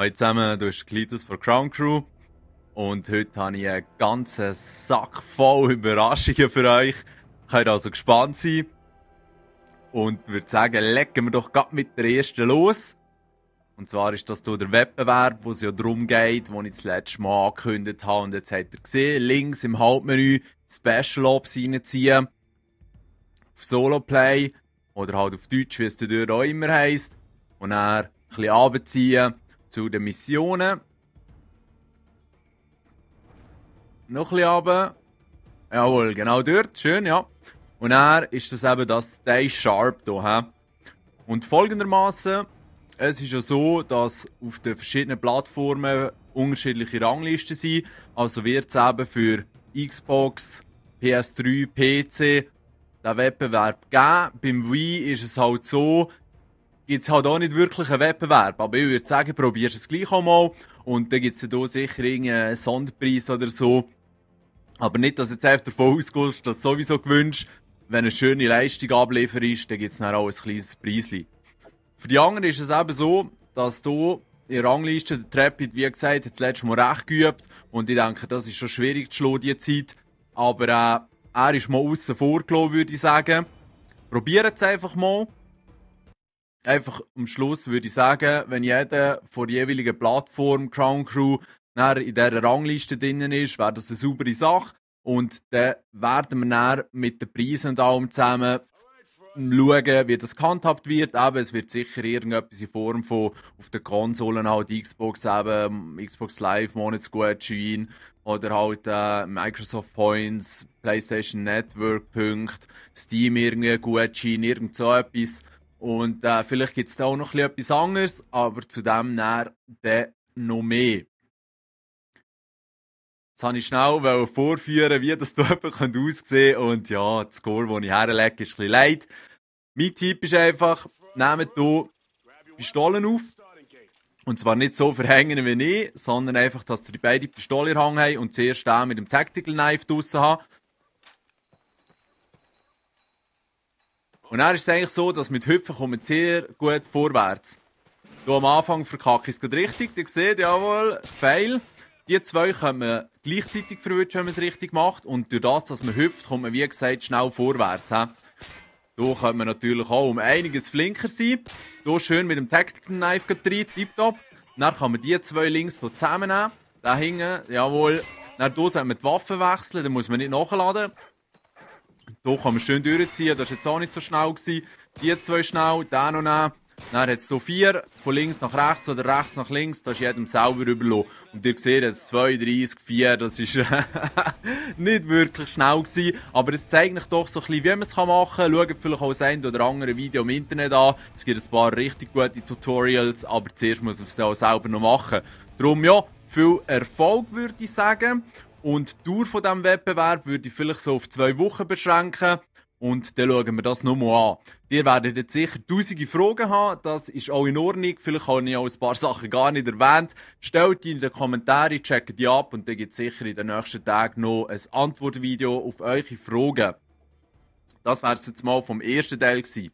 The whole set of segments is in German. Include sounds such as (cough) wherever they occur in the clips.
Hallo zusammen, du bist Cletus von Crown Crew und heute habe ich einen ganzen Sack voll Überraschungen für euch. Könnt also gespannt sein und würde sagen, legen wir doch gerade mit der ersten los. Und zwar ist das hier der Wettbewerb, wo es ja darum geht, den ich das letzte Mal angekündigt habe. Und jetzt habt ihr gesehen, links im Hauptmenü Special Ops reinziehen. Auf Solo Play oder halt auf Deutsch, wie es dort auch immer heisst. Und dann ein bisschen runterziehen zu den Missionen. Noch ein bisschen runter. Jawohl, genau dort. Schön, ja. Und er ist das eben das Day Sharp hier. Und folgendermaßen, es ist ja so, dass auf den verschiedenen Plattformen unterschiedliche Ranglisten sind. Also wird es eben für Xbox, PS3, PC den Wettbewerb geben. Beim Wii ist es halt so, gibt es halt auch nicht wirklich einen Wettbewerb. Aber ich würde sagen, probierst es gleich einmal und dann gibt es da sicher irgendeinen Sonderpreis oder so. Aber nicht, dass jetzt einfach davon ausgehst, dass du sowieso gewünscht, wenn eine schöne Leistung abliefert ist, dann gibt es dann auch ein kleines Preisli. Für die anderen ist es eben so, dass du in der Rangliste, der Trapid, wie gesagt, hat das letzte Mal recht geübt und ich denke, das ist schon schwierig zu schlagen, diese Zeit. Aber äh, er ist mal außen vorgelaufen, würde ich sagen. Probiert es einfach mal einfach am Schluss würde ich sagen, wenn jeder von der jeweiligen Plattform Crown Crew in dieser Rangliste drin ist, wäre das eine saubere Sache. Und dann werden wir dann mit den Preisen und zusammen schauen, wie das gehandhabt wird. Aber es wird sicher irgendetwas in Form von auf den Konsolen halt Xbox eben, Xbox Live, Monatsgutschein oder halt äh, Microsoft Points, PlayStation Network Punkte, Steam irgendein Gutschein, irgend so etwas. Und äh, vielleicht gibt es da auch noch etwas anderes, aber zu dem näher dann noch mehr. Jetzt wollte ich schnell vorführen, wie das dort (laughs) aussehen kann. Und ja, das Score, das ich herlege, ist ein leid. Mein Tipp ist einfach, nehmt hier Pistolen auf. Und zwar nicht so verhängen wie ich, sondern einfach, dass die beide Pistolen in Hang haben und zuerst den mit dem Tactical Knife draussen haben. Und dann ist es eigentlich so, dass mit Hüpfen kommen sehr gut vorwärts. Du am Anfang verkacke ich es gerade richtig, ihr seht, jawohl, Fail. Die zwei kommen gleichzeitig verwirrt, wenn man es richtig macht. Und durch das, dass man hüpft, kommt man, wie gesagt, schnell vorwärts. He? Da könnte man natürlich auch um einiges flinker sein. Hier schön mit dem Tactical Knife gedreht, tipptopp. Dann kann man die zwei links hier zusammennehmen. Da hinten, jawohl. Dann hier sollte man die Waffe wechseln, dann muss man nicht nachladen. Da kann man schön durchziehen, das war jetzt auch nicht so schnell. Gewesen. Die zwei schnell, den noch den. Dann hat es hier vier, von links nach rechts oder rechts nach links, das ist jedem selber überlassen. Und ihr seht jetzt 32, 4, das ist (laughs) nicht wirklich schnell gewesen, aber es zeigt euch doch so ein bisschen, wie man es machen kann. Schaut vielleicht auch das eine oder andere Video im Internet an, es gibt ein paar richtig gute Tutorials, aber zuerst muss man es auch selber noch machen. Darum ja, viel Erfolg würde ich sagen und die Dauer von diesem Wettbewerb würde ich vielleicht so auf zwei Wochen beschränken. Und dann schauen wir das nochmal an. Ihr werdet jetzt sicher tausende Fragen haben. Das ist auch in Ordnung. Vielleicht habe ich auch ein paar Sachen gar nicht erwähnt. Stellt die in den Kommentaren, checkt die ab und dann gibt es sicher in den nächsten Tagen noch ein Antwortvideo auf eure Fragen. Das wäre es jetzt mal vom ersten Teil gewesen.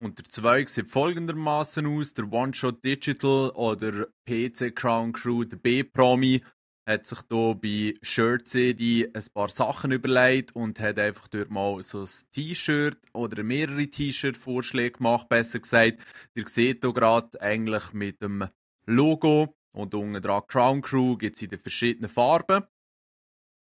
Und der zweite sieht folgendermaßen aus: der One-Shot Digital oder PC Crown Crew, der B-Promi hat sich hier bei Shirt City ein paar Sachen überlegt und hat einfach dort mal so ein T-Shirt oder mehrere T-Shirt-Vorschläge gemacht, besser gesagt. Ihr seht hier gerade eigentlich mit dem Logo und unten dran Crown Crew gibt es in den verschiedenen Farben.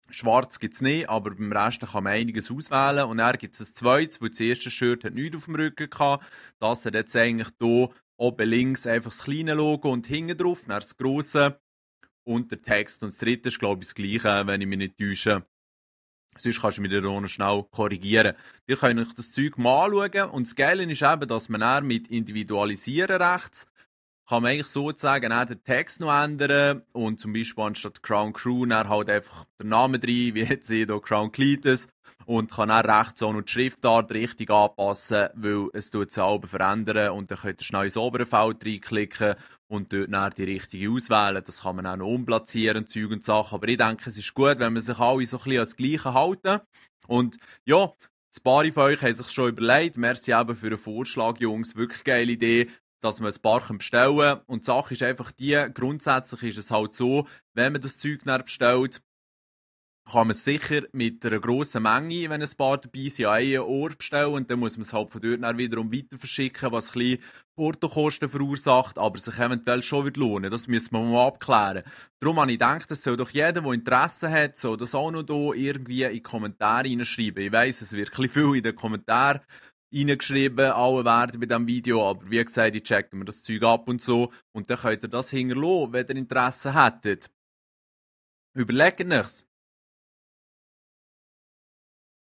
Schwarz gibt es nicht, aber beim Rest kann man einiges auswählen. Und dann gibt es ein zweites, weil das erste Shirt hat nichts auf dem Rücken gehabt. Das hat jetzt eigentlich hier oben links einfach das kleine Logo und hinten drauf, dann das grosse und der Text. Und das dritte ist, glaube ich, das Gleiche, wenn ich mich nicht täusche. Sonst kannst du mich dann schnell korrigieren. Ihr könnt euch das Zeug mal anschauen. Und das Geile ist eben, dass man dann mit Individualisieren rechts kann man eigentlich sozusagen auch den Text noch ändern und zum Beispiel anstatt Crown Crew dann halt einfach den Namen drin, wie jetzt hier Crown Cletus und kann auch rechts und die Schriftart richtig anpassen, weil es tut sie alle verändern und dann könnt ihr schnell ins obere Feld reinklicken und dort dann die richtige auswählen. Das kann man auch noch umplatzieren, Zeug und Sachen. Aber ich denke, es ist gut, wenn man sich alle so ein bisschen als Gleiche halten. Und ja, ein paar von euch haben sich schon überlegt. Merci eben für den Vorschlag, Jungs. Wirklich geile Idee dass man ein paar bestellen kann. Und die Sache ist einfach die, grundsätzlich ist es halt so, wenn man das Zeug bestellt, kann man es sicher mit einer grossen Menge, wenn ein paar dabei sind, an einen Ort bestellen und dann muss man es halt von dort dann wiederum weiter verschicken, was ein bisschen Portokosten verursacht, aber sich eventuell schon wird lohnen. Das müssen wir mal abklären. Darum habe ich gedacht, das soll doch jeder, der Interesse hat, soll das auch noch hier irgendwie in die Kommentare reinschreiben. Ich weiss, es wird ein viel in den Kommentaren reingeschrieben, alle werden bei diesem Video, aber wie gesagt, ich checken mir das Zeug ab und so und dann könnt ihr das hinterlassen, wenn ihr Interesse hättet. Überlegt euch's.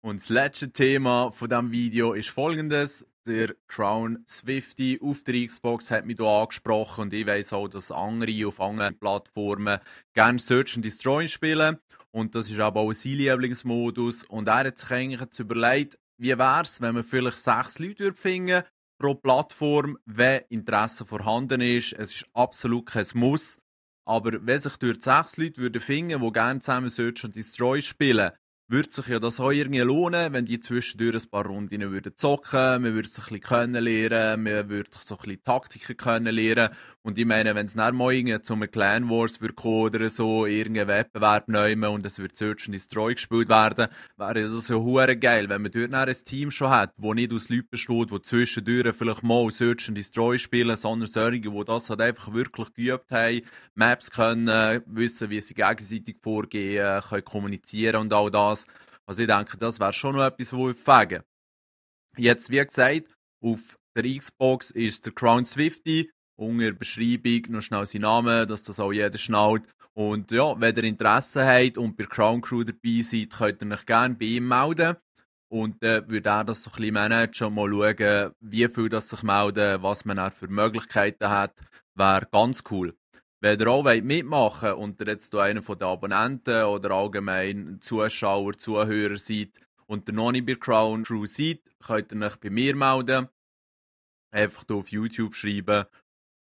Und das letzte Thema von diesem Video ist folgendes. Der Crown Swifty auf der Xbox hat mich hier angesprochen und ich weiß auch, dass andere auf anderen Plattformen gerne Search and Destroy spielen. Und das ist aber auch sein Lieblingsmodus. Und er hat sich eigentlich jetzt überlegt, wie wäre es, wenn man vielleicht sechs Leute finden pro Plattform, wenn Interesse vorhanden ist. Es ist absolut kein Muss. Aber wenn sich dort sechs Leute finden würden die gerne zusammen Search and Destroy spielen, würde sich ja das auch irgendwie lohnen, wenn die zwischendurch ein paar Runden würden zocken, man würde sich ein bisschen können man würde so ein bisschen Taktiken kennenlernen. Und ich meine, wenn es dann mal irgendwie zu einem Clan Wars würde oder so, irgendein Wettbewerb nehmen und es wird Search and Destroy gespielt werden, wäre das ja hure geil, wenn man dort ein Team schon hat, wo nicht aus Leuten besteht, die zwischendurch vielleicht mal Search and Destroy spielen, sondern solche, wo das halt einfach wirklich geübt haben, Maps können, wissen, wie sie gegenseitig vorgehen, können kommunizieren und all das das. Also ich denke, das wäre schon noch etwas, wo ich fegen. Jetzt, wie gesagt, auf der Xbox ist der Crown Swifty, unter Beschreibung noch schnell seinen Namen, dass das auch jeder schnallt. Und ja, wenn ihr Interesse habt und bei Crown Crew dabei seid, könnt ihr euch gerne bei ihm melden. Und dann äh, würde er das so ein bisschen managen und mal schauen, wie viel das sich melden, was man auch für Möglichkeiten hat. Wäre ganz cool. Wenn ihr auch mitmachen wollt und ihr jetzt einer der Abonnenten oder allgemein Zuschauer, Zuhörer seid und ihr noch nicht bei Crown Crew seid, könnt ihr euch bei mir melden. Einfach hier auf YouTube schreiben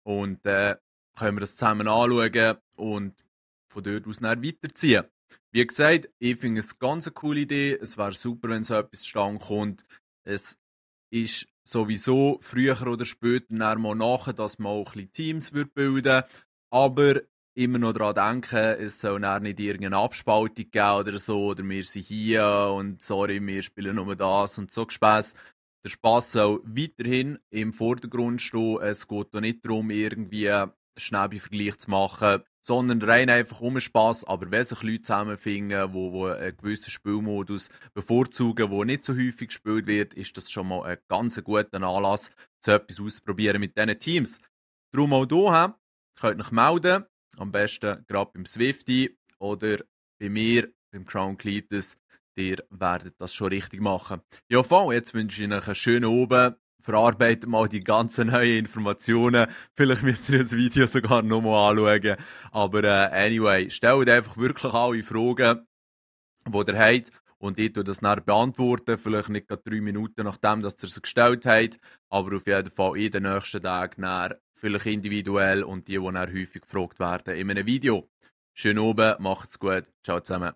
und dann äh, können wir das zusammen anschauen und von dort aus dann weiterziehen. Wie gesagt, ich finde es eine ganz coole Idee. Es wäre super, wenn so etwas zustande kommt. Es ist sowieso früher oder später nachher, dass man auch ein bisschen Teams bilden würde aber immer noch daran denken, es soll nachher nicht irgendeine Abspaltung geben oder so, oder wir sind hier und sorry, wir spielen nur das und so Spaß. Der Spaß soll weiterhin im Vordergrund stehen. Es geht da nicht darum, irgendwie schnell bei Vergleich zu machen, sondern rein einfach um Spaß. Aber wenn sich Leute zusammenfinden, die, die einen gewissen Spielmodus bevorzugen, der nicht so häufig gespielt wird, ist das schon mal ein ganz guter Anlass, zu etwas auszuprobieren mit diesen Teams. Darum auch hier könnt euch melden. Am besten gerade beim Swifty oder bei mir, beim Crown Cletus. Ihr werdet das schon richtig machen. Ja, voll, jetzt wünsche ich euch einen schönen Abend. Verarbeitet mal die ganzen neuen Informationen. Vielleicht müsst ihr das Video sogar nochmal anschauen. Aber äh, anyway, stellt einfach wirklich alle Fragen, die ihr habt. Und ich tue das nachher beantworten. Vielleicht nicht gerade drei Minuten nachdem, dass ihr sie gestellt habt. Aber auf jeden Fall in den nächsten Tagen vielleicht individuell und die, die auch häufig gefragt werden in einem Video. Schönen oben, macht's gut, ciao zusammen.